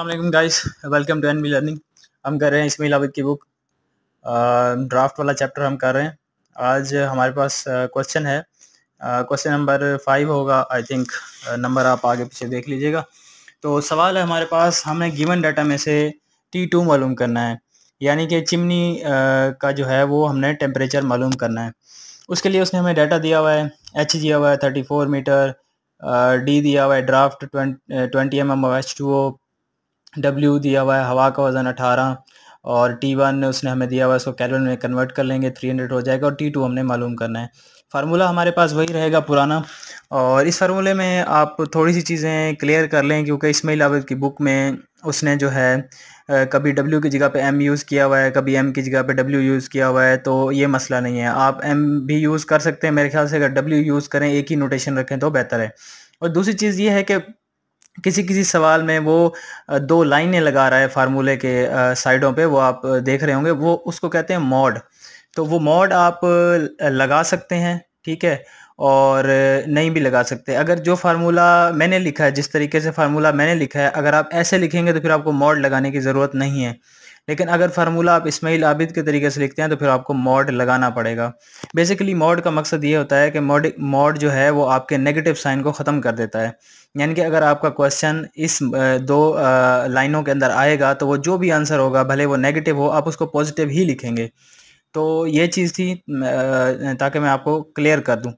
अल्लाम guys welcome to N me learning हम कर रहे हैं इसमें आबिद की बुक ड्राफ्ट वाला चैप्टर हम कर रहे हैं आज हमारे पास क्वेश्चन है क्वेश्चन नंबर फाइव होगा आई थिंक नंबर आप आगे पीछे देख लीजिएगा तो सवाल है हमारे पास हमें गिवन डाटा में से टी टू मालूम करना है यानी कि चिमनी का जो है वो हमने टेम्परेचर मालूम करना है उसके लिए उसने हमें डाटा दिया हुआ है एच दिया हुआ है थर्टी फोर मीटर डी दिया हुआ है draft twenty M M H two O W दिया हुआ है हवा का वज़न अठारह और टी वन उसने हमें दिया हुआ है उसको कैलवन में कन्वर्ट कर लेंगे थ्री हंड्रेड हो जाएगा और टी टू हमने मालूम करना है फार्मूला हमारे पास वही रहेगा पुराना और इस फार्मूले में आप थोड़ी सी चीज़ें क्लियर कर लें क्योंकि इसमें आबिद की बुक में उसने जो है कभी डब्ल्यू की जगह पे एम यूज़ किया हुआ है कभी एम की जगह पे डब्ल्यू यूज़ किया हुआ है तो ये मसला नहीं है आप एम भी यूज़ कर सकते हैं मेरे ख्याल से अगर डब्ल्यू यूज़ करें एक ही नोटेशन रखें तो बेहतर है और दूसरी चीज़ ये है कि किसी किसी सवाल में वो दो लाइनें लगा रहा है फार्मूले के साइडों पे वो आप देख रहे होंगे वो उसको कहते हैं मॉड तो वो मॉड आप लगा सकते हैं ठीक है और नहीं भी लगा सकते अगर जो फार्मूला मैंने लिखा है जिस तरीके से फार्मूला मैंने लिखा है अगर आप ऐसे लिखेंगे तो फिर आपको मॉड लगाने की ज़रूरत नहीं है लेकिन अगर फार्मूला आप इसमाइल आबिद के तरीके से लिखते हैं तो फिर आपको मॉड लगाना पड़ेगा बेसिकली मॉड का मकसद ये होता है कि मॉड मॉड जो है वो आपके नेगेटिव साइन को ख़त्म कर देता है यानी कि अगर आपका क्वेश्चन इस दो लाइनों के अंदर आएगा तो वो जो भी आंसर होगा भले वो नेगेटिव हो आप उसको पॉजिटिव ही लिखेंगे तो ये चीज़ थी ताकि मैं आपको क्लियर कर दूँ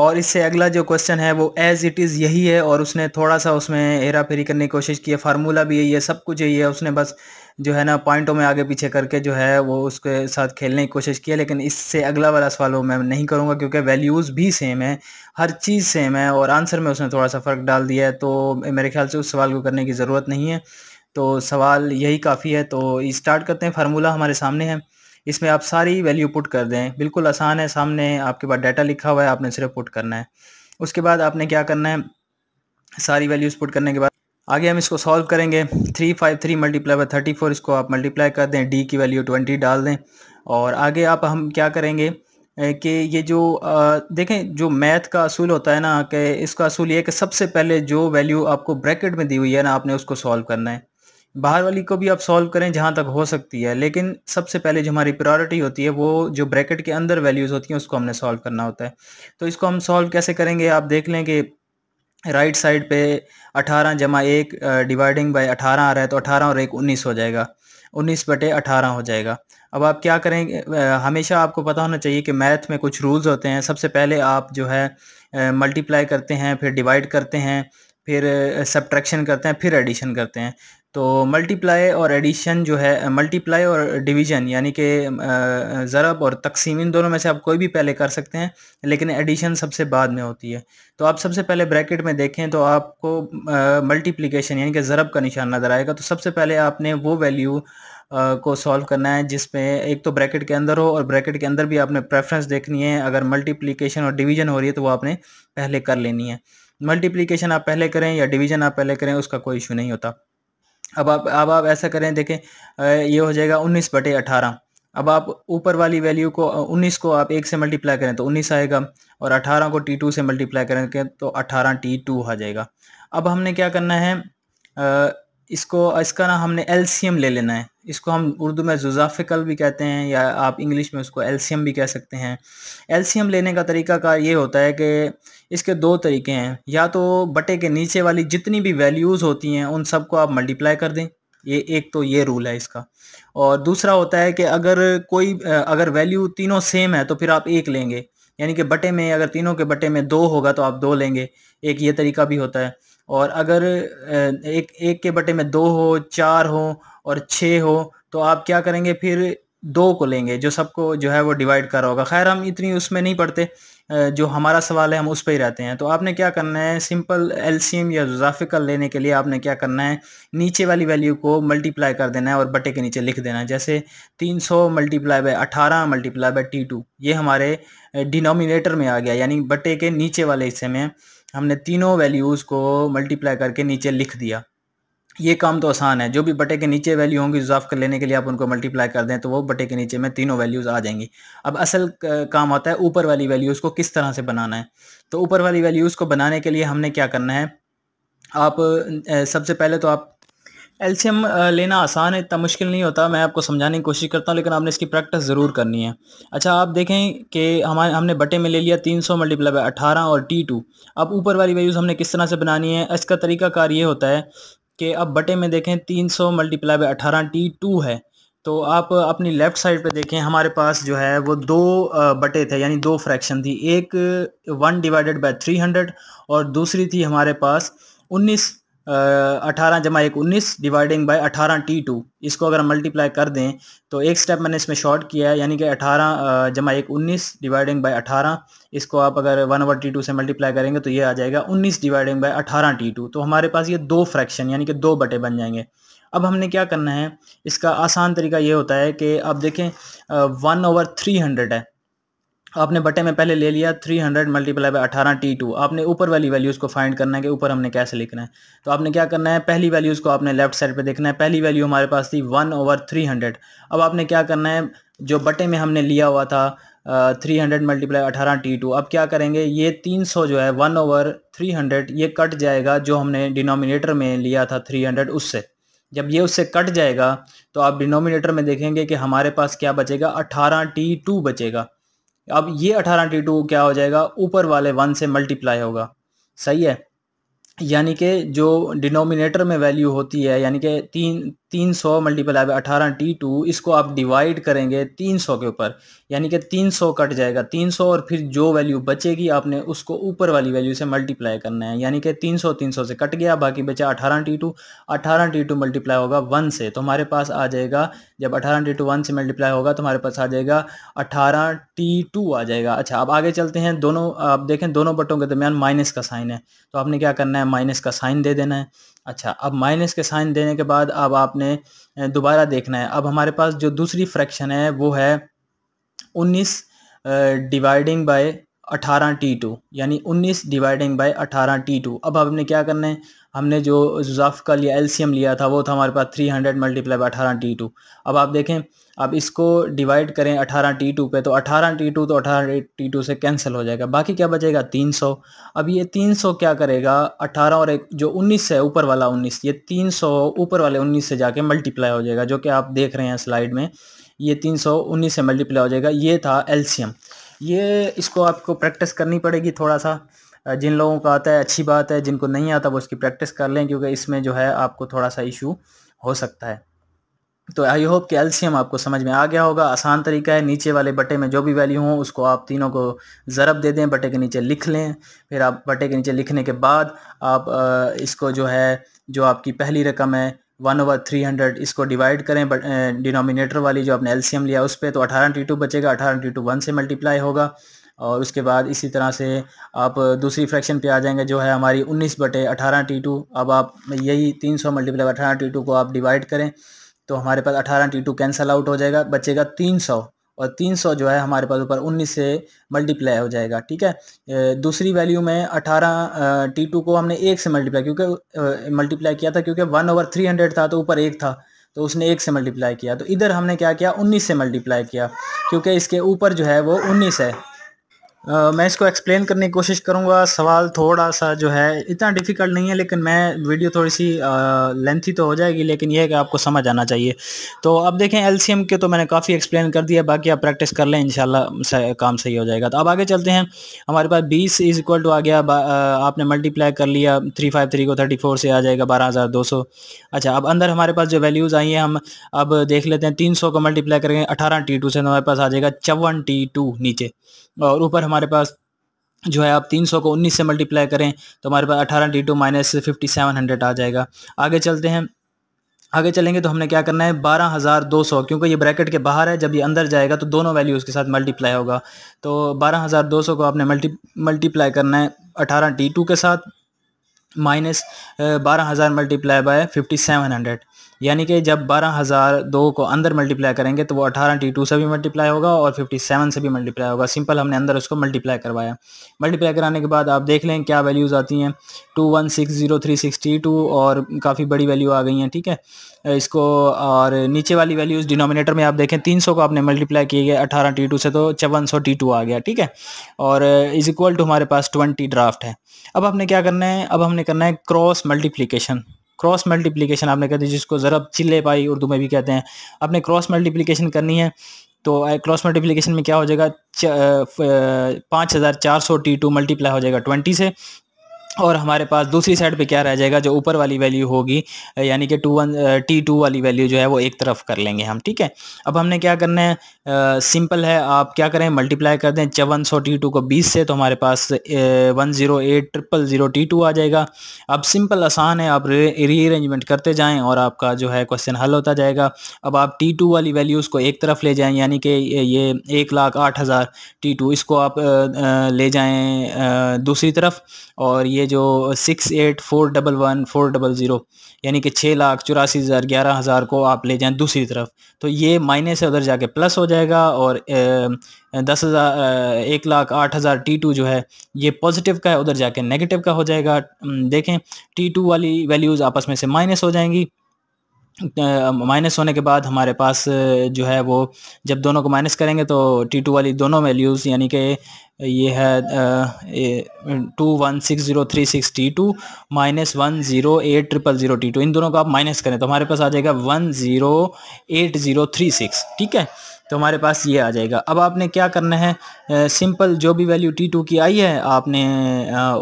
और इससे अगला जो क्वेश्चन है वो एज़ इट इज़ यही है और उसने थोड़ा सा उसमें हेरा फेरी करने की कोशिश की है फार्मूला भी यही है सब कुछ यही है उसने बस जो है ना पॉइंटों में आगे पीछे करके जो है वो उसके साथ खेलने की कोशिश की है लेकिन इससे अगला वाला सवाल वो मैं नहीं करूँगा क्योंकि वैल्यूज़ भी सेम है हर चीज़ सेम है और आंसर में उसने थोड़ा सा फ़र्क डाल दिया है तो मेरे ख्याल से उस सवाल को करने की ज़रूरत नहीं है तो सवाल यही काफ़ी है तो स्टार्ट करते हैं फार्मूला हमारे सामने है इसमें आप सारी वैल्यू पुट कर दें बिल्कुल आसान है सामने आपके पास डाटा लिखा हुआ है आपने सिर्फ पुट करना है उसके बाद आपने क्या करना है सारी वैल्यूज़ पुट करने के बाद आगे हम इसको सॉल्व करेंगे three five three multiply by thirty four इसको आप मल्टीप्लाई कर दें डी की वैल्यू ट्वेंटी डाल दें और आगे आप हम क्या करेंगे कि ये जो देखें जो मैथ का असूल होता है ना कि इसका असूल ये कि सबसे पहले जो वैल्यू आपको ब्रैकेट में दी हुई है ना आपने उसको सॉल्व करना है बाहर वाली को भी आप सॉल्व करें जहाँ तक हो सकती है लेकिन सबसे पहले जो हमारी प्रायोरिटी होती है वो जो ब्रैकेट के अंदर वैल्यूज़ होती हैं उसको हमने सॉल्व करना होता है तो इसको हम सॉल्व कैसे करेंगे आप देख लें कि राइट साइड पे 18 जमा एक डिवाइडिंग बाय 18 आ रहा है तो 18 और एक 19 हो जाएगा 19 बटे 18 हो जाएगा अब आप क्या करें हमेशा आपको पता होना चाहिए कि मैथ में कुछ रूल्स होते हैं सबसे पहले आप जो है मल्टीप्लाई करते हैं फिर डिवाइड करते हैं फिर सब्ट्रैक्शन करते हैं फिर एडिशन करते हैं तो मल्टीप्लाई और एडिशन जो है मल्टीप्लाई और डिवीजन यानी कि ज़रब और तकसीम इन दोनों में से आप कोई भी पहले कर सकते हैं लेकिन एडिशन सबसे बाद में होती है तो आप सबसे पहले ब्रैकेट में देखें तो आपको मल्टीप्लिकेशन यानी कि ज़रब का निशान नज़र आएगा तो सबसे पहले आपने वो वैल्यू को सॉल्व करना है जिसमें एक तो ब्रैकेट के अंदर हो और ब्रैकेट के अंदर भी आपने प्रेफरेंस देखनी है अगर मल्टीप्लीकेशन और डिवीजन हो रही है तो वो आपने पहले कर लेनी है मल्टीप्लीकेशन आप पहले करें या डिवीजन आप पहले करें उसका कोई इशू नहीं होता अब आप अब आप ऐसा करें देखें ये हो जाएगा उन्नीस बटे अठारह अब आप ऊपर वाली वैल्यू को उन्नीस को आप एक से मल्टीप्लाई करें तो उन्नीस आएगा और अठारह को टी टू से मल्टीप्लाई करें तो अठारह टी टू आ जाएगा अब हमने क्या करना है इसको इसका ना हमने एलसीएम ले लेना है इसको हम उर्दू में जुजाफिकल भी कहते हैं या आप इंग्लिश में उसको एलसीएम भी कह सकते हैं एलसीएम लेने का तरीका का ये होता है कि इसके दो तरीके हैं या तो बटे के नीचे वाली जितनी भी वैल्यूज़ होती हैं उन सबको आप मल्टीप्लाई कर दें ये एक तो ये रूल है इसका और दूसरा होता है कि अगर कोई अगर वैल्यू तीनों सेम है तो फिर आप एक लेंगे यानी कि बटे में अगर तीनों के बटे में दो होगा तो आप दो लेंगे एक ये तरीका भी होता है और अगर एक एक के बटे में दो हो चार हो और छः हो तो आप क्या करेंगे फिर दो को लेंगे जो सबको जो है वो डिवाइड करा होगा खैर हम इतनी उसमें नहीं पढ़ते जो हमारा सवाल है हम उस पर ही रहते हैं तो आपने क्या करना है सिंपल एलसीएम या जोजाफिकल लेने के लिए आपने क्या करना है नीचे वाली वैल्यू को मल्टीप्लाई कर देना है और बटे के नीचे लिख देना है जैसे 300 सौ मल्टीप्लाई बाय अठारह मल्टीप्लाई बाय टी टू ये हमारे डिनोमिनेटर में आ गया यानी बटे के नीचे वाले हिस्से में हमने तीनों वैल्यूज़ को मल्टीप्लाई करके नीचे लिख दिया ये काम तो आसान है जो भी बटे के नीचे वैल्यू होंगी इजाफ कर लेने के लिए आप उनको मल्टीप्लाई कर दें तो वो बटे के नीचे में तीनों वैल्यूज़ आ जाएंगी अब असल काम आता है ऊपर वाली वैल्यूज़ को किस तरह से बनाना है तो ऊपर वाली वैल्यूज़ को बनाने के लिए हमने क्या करना है आप सबसे पहले तो आप एल्शियम uh, लेना आसान है इतना मुश्किल नहीं होता मैं आपको समझाने की कोशिश करता हूँ लेकिन आपने इसकी प्रैक्टिस ज़रूर करनी है अच्छा आप देखें कि हमारे हमने बटे में ले लिया तीन सौ मल्टीप्लाई बाई अठारह और टी टू अब ऊपर वाली वैल्यूज़ हमने किस तरह से बनानी है इसका तरीकाकार ये होता है कि अब बटे में देखें तीन सौ मल्टीप्लाई बाई अठारह टी टू है तो आप अपनी लेफ़्ट साइड पर देखें हमारे पास जो है वो दो uh, बटे थे यानी दो फ्रैक्शन थी एक one divided by three hundred और दूसरी थी हमारे पास उन्नीस अठारह जमा एक उन्नीस डिवाइडिंग बाय अठारह टी टू इसको अगर हम मल्टीप्लाई कर दें तो एक स्टेप मैंने इसमें शॉर्ट किया है यानी कि अठारह जमा एक उन्नीस डिवाइडिंग बाय अठारह इसको आप अगर वन ओवर टी टू से मल्टीप्लाई करेंगे तो ये आ जाएगा उन्नीस डिवाइडिंग बाय अठारह टी टू तो हमारे पास ये दो फ्रैक्शन यानी कि दो बटे बन जाएंगे अब हमने क्या करना है इसका आसान तरीका ये होता है कि आप देखें वन ओवर थ्री हंड्रेड है आपने बटे में पहले ले लिया 300 हंड्रेड मल्टीप्लाई बाई अठारह टी टू आपने ऊपर वाली वैल्यूज़ को फाइंड करना है कि ऊपर हमने कैसे लिखना है तो आपने क्या करना है पहली वैल्यूज़ को आपने लेफ्ट साइड पे देखना है पहली वैल्यू हमारे पास थी वन ओवर थ्री हंड्रेड अब आपने क्या करना है जो बटे में हमने लिया हुआ था थ्री हंड्रेड मल्टीप्लाई अठारह टी टू अब क्या करेंगे ये तीन सौ जो है वन ओवर थ्री हंड्रेड ये कट जाएगा जो हमने डिनोमिनेटर में लिया था थ्री हंड्रेड उससे जब ये उससे कट जाएगा तो आप डिनोमिनेटर में देखेंगे कि हमारे पास क्या बचेगा अठारह टी टू बचेगा अब ये अठारह टी टू क्या हो जाएगा ऊपर वाले वन से मल्टीप्लाई होगा सही है यानी कि जो डिनोमिनेटर में वैल्यू होती है यानी कि तीन तीन सौ मल्टीप्लाई बाई अठारह टी टू इसको आप डिवाइड करेंगे तीन सौ के ऊपर यानी कि तीन सौ कट जाएगा तीन सौ और फिर जो वैल्यू बचेगी आपने उसको ऊपर वाली वैल्यू से मल्टीप्लाई करना है यानी कि तीन सौ तीन सौ से कट गया बाकी बचा अठारह टी टू अठारह टी टू मल्टीप्लाई होगा वन से तो हमारे पास आ जाएगा जब अठारह टी टू वन से मल्टीप्लाई होगा तो हमारे पास आ जाएगा अठारह टी टू आ जाएगा अच्छा अब आगे चलते हैं दोनों आप देखें दोनों बटों के दरमियान माइनस का साइन है तो आपने क्या करना है माइनस का साइन दे देना है अच्छा अब माइनस के साइन देने के बाद अब आपने आपने दोबारा देखना है अब हमारे पास जो दूसरी फ्रैक्शन है वो है उन्नीस डिवाइडिंग बाय अठारह टी टू यानी उन्नीस डिवाइडिंग बाय अठारह टी टू अब हमने क्या करना है हमने जो जुजाफ का लिया एलसीएम लिया था वो था हमारे पास थ्री हंड्रेड मल्टीप्लाई बाई अठारह टी टू अब आप देखें अब इसको डिवाइड करें अठारह टी टू पर तो अठारह टी टू तो अठारह टी टू से कैंसिल हो जाएगा बाकी क्या बचेगा तीन सौ अब ये तीन सौ क्या करेगा अठारह और एक जो उन्नीस है ऊपर वाला उन्नीस ये तीन सौ ऊपर वाले उन्नीस से जाके मल्टीप्लाई हो जाएगा जो कि आप देख रहे हैं स्लाइड में ये तीन सौ उन्नीस से मल्टीप्लाई हो जाएगा ये था एल्शियम ये इसको आपको प्रैक्टिस करनी पड़ेगी थोड़ा सा जिन लोगों को आता है अच्छी बात है जिनको नहीं आता वो इसकी प्रैक्टिस कर लें क्योंकि इसमें जो है आपको थोड़ा सा इशू हो सकता है तो आई होप कि एल्शियम आपको समझ में आ गया होगा आसान तरीका है नीचे वाले बटे में जो भी वैल्यू हो उसको आप तीनों को ज़रब दे दें बटे के नीचे लिख लें फिर आप बटे के नीचे लिखने के बाद आप इसको जो है जो आपकी पहली रकम है वन ओवर थ्री हंड्रेड इसको डिवाइड करें डिनोमिनेटर वाली जो आपने एल्शियम लिया उस पर तो अठारह टी टू बचेगा अठारह टी टू वन से मल्टीप्लाई होगा और उसके बाद इसी तरह से आप दूसरी फ्रैक्शन पे आ जाएंगे जो है हमारी 19 बटे अठारह टी टू अब आप यही 300 सौ मल्टीप्लाई अठारह टी टू को आप डिवाइड करें तो हमारे पास अठारह टी टू कैंसल आउट हो जाएगा बचेगा तीन सौ और 300 जो है हमारे पास ऊपर 19 से मल्टीप्लाई हो जाएगा ठीक है दूसरी वैल्यू में अठारह टी टू को हमने एक से मल्टीप्लाई क्योंकि मल्टीप्लाई किया था क्योंकि वन ओवर थ्री हंड्रेड था तो ऊपर एक था तो उसने एक से मल्टीप्लाई किया तो इधर हमने क्या किया उन्नीस से मल्टीप्लाई किया क्योंकि इसके ऊपर जो है वो उन्नीस है मैं इसको एक्सप्लेन करने की कोशिश करूंगा सवाल थोड़ा सा जो है इतना डिफ़िकल्ट नहीं है लेकिन मैं वीडियो थोड़ी सी लेंथी तो हो जाएगी लेकिन यह है कि आपको समझ आना चाहिए तो अब देखें एलसीएम के तो मैंने काफ़ी एक्सप्लेन कर दिया बाकी आप प्रैक्टिस कर लें इन काम सही हो जाएगा तो अब आगे चलते हैं हमारे पास बीस इज इक्वल टू आ गया आपने मल्टीप्लाई कर लिया थ्री फाइव थ्री को थर्टी फोर से आ जाएगा बारह हज़ार दो सौ अच्छा अब अंदर हमारे पास जो वैल्यूज़ आई हैं हम अब देख लेते हैं तीन सौ को मल्टीप्लाई करेंगे अठारह टी टू से हमारे पास आ जाएगा चौवन टी टू नीचे और ऊपर हमारे पास जो है आप 300 को 19 से मल्टीप्लाई करें तो हमारे पास 18 D two minus fifty seven hundred आ जाएगा आगे चलते हैं आगे चलेंगे तो हमने क्या करना है बारह हज़ार दो सौ क्योंकि ये ब्रैकेट के बाहर है जब ये अंदर जाएगा तो दोनों वैल्यू उसके साथ मल्टीप्लाई होगा तो बारह हज़ार दो सौ को आपने मल्टी मल्टीप्लाई करना है अठारह डी टू के साथ माइनस बारह हज़ार multiply by fifty seven hundred यानी कि जब बारह हज़ार दो को अंदर मल्टीप्लाई करेंगे तो वो अठारह टी टू से भी मल्टीप्लाई होगा और फिफ्टी सेवन से भी मल्टीप्लाई होगा सिंपल हमने अंदर उसको मल्टीप्लाई करवाया मल्टीप्लाई कराने के बाद आप देख लें क्या वैल्यूज़ आती हैं two one six zero three six T two और काफ़ी बड़ी वैल्यू आ गई हैं ठीक है इसको और नीचे वाली वैल्यूज़ डिनोमिनेटर में आप देखें तीन सौ को आपने मल्टीप्लाई किए गए अठारह टी टू से तो चौवन सौ टी टू आ गया ठीक है और इज़ इक्वल टू हमारे पास ट्वेंटी ड्राफ्ट है अब हमने क्या करना है अब हमने करना है क्रॉस मल्टीप्लीकेशन क्रॉस मल्टीप्लिकेशन आपने कर दी जिसको ज़रब चिल्ले पाई उर्दू में भी कहते हैं आपने क्रॉस मल्टीप्लिकेशन करनी है तो क्रॉस मल्टीप्लिकेशन में क्या हो जाएगा पाँच हज़ार चार सौ टी टू मल्टीप्लाई हो जाएगा ट्वेंटी से और हमारे पास दूसरी साइड पे क्या रह जाएगा जो ऊपर वाली वैल्यू होगी यानी कि टू वन टी टू वाली वैल्यू जो है वो एक तरफ कर लेंगे हम ठीक है अब हमने क्या करना है सिंपल है आप क्या करें मल्टीप्लाई कर दें चौवन सौ टी टू को बीस से तो हमारे पास one zero eight triple zero T two आ जाएगा अब सिंपल आसान है आप रीअरेंजमेंट करते जाएँ और आपका जो है क्वेश्चन हल होता जाएगा अब आप टी टू वाली वैल्यूज़ को एक तरफ ले जाएँ यानी कि ये एक लाख आठ हज़ार टी टू इसको आप ले जाएँ दूसरी तरफ और ये ये जो six eight four double one four double zero यानी कि छः लाख चौरासी हज़ार ग्यारह हज़ार को आप ले जाएं दूसरी तरफ तो ये माइनस से उधर जाके प्लस हो जाएगा और ए, दस हज़ार एक लाख आठ हज़ार टी टू जो है ये पॉजिटिव का है उधर जाके नेगेटिव का हो जाएगा देखें टी टू वाली वैल्यूज़ आपस में से माइनस हो जाएंगी माइनस होने के बाद हमारे पास जो है वो जब दोनों को माइनस करेंगे तो टी टू वाली दोनों वैल्यूज़ यानी कि ये है two one six zero three six T two minus one zero eight triple zero T two इन दोनों को आप माइनस करें तो हमारे पास आ जाएगा one zero eight zero three six ठीक है तो हमारे पास ये आ जाएगा अब आपने क्या करना है सिंपल जो भी वैल्यू टी टू की आई है आपने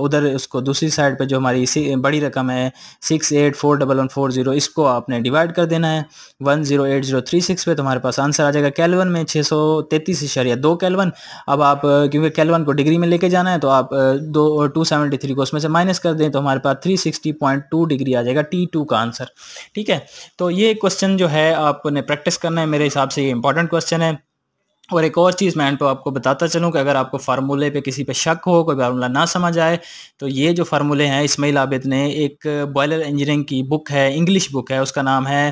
उधर उसको दूसरी साइड पे जो हमारी बड़ी रकम है six eight four double one four zero इसको आपने डिवाइड कर देना है one zero eight zero three six पे तुम्हारे पास आंसर आ जाएगा कैलवन में छः सौ तैंतीस इशारिया दो कैलवन अब आप क्योंकि कैलवन को डिग्री में लेके जाना है तो आप दो टू सेवेंटी थ्री को उसमें से माइनस कर दें तो हमारे पास three sixty point two degree आ जाएगा टी टू का आंसर ठीक है तो ये क्वेश्चन जो है आपने प्रैक्टिस करना है मेरे हिसाब से ये इंपॉर्टेंट क्वेश्चन क्वेश्चन है और एक और चीज़ मैं एंड आपको बताता चलूँ कि अगर आपको फार्मूले पे किसी पे शक हो कोई फार्मूला ना समझ आए तो ये जो फार्मूले हैं इस्माइल आबिद ने एक बॉयलर इंजीनियरिंग की बुक है इंग्लिश बुक है उसका नाम है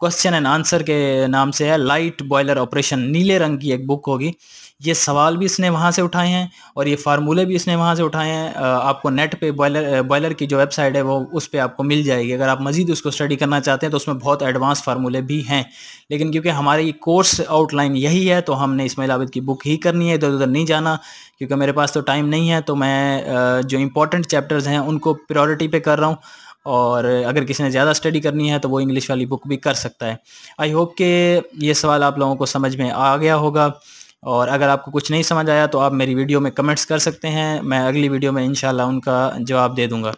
क्वेश्चन एंड आंसर के नाम से है लाइट बॉयलर ऑपरेशन नीले रंग की एक बुक होगी ये सवाल भी इसने वहाँ से उठाए हैं और ये फार्मूले भी इसने वहाँ से उठाए हैं आपको नेट पे बॉयलर बॉयलर की जो वेबसाइट है वो उस पर आपको मिल जाएगी अगर आप मज़ीद उसको स्टडी करना चाहते हैं तो उसमें बहुत एडवांस फार्मूले भी हैं लेकिन क्योंकि हमारे ये कोर्स आउटलाइन यही है तो हमने इसमें आबिद की बुक ही करनी है इधर उधर नहीं जाना क्योंकि मेरे पास तो टाइम नहीं है तो मैं जो इंपॉर्टेंट चैप्टर्स हैं उनको प्रायोरिटी पे कर रहा हूँ और अगर किसी ने ज़्यादा स्टडी करनी है तो वो इंग्लिश वाली बुक भी कर सकता है आई होप कि ये सवाल आप लोगों को समझ में आ गया होगा और अगर आपको कुछ नहीं समझ आया तो आप मेरी वीडियो में कमेंट्स कर सकते हैं मैं अगली वीडियो में इन उनका जवाब दे दूँगा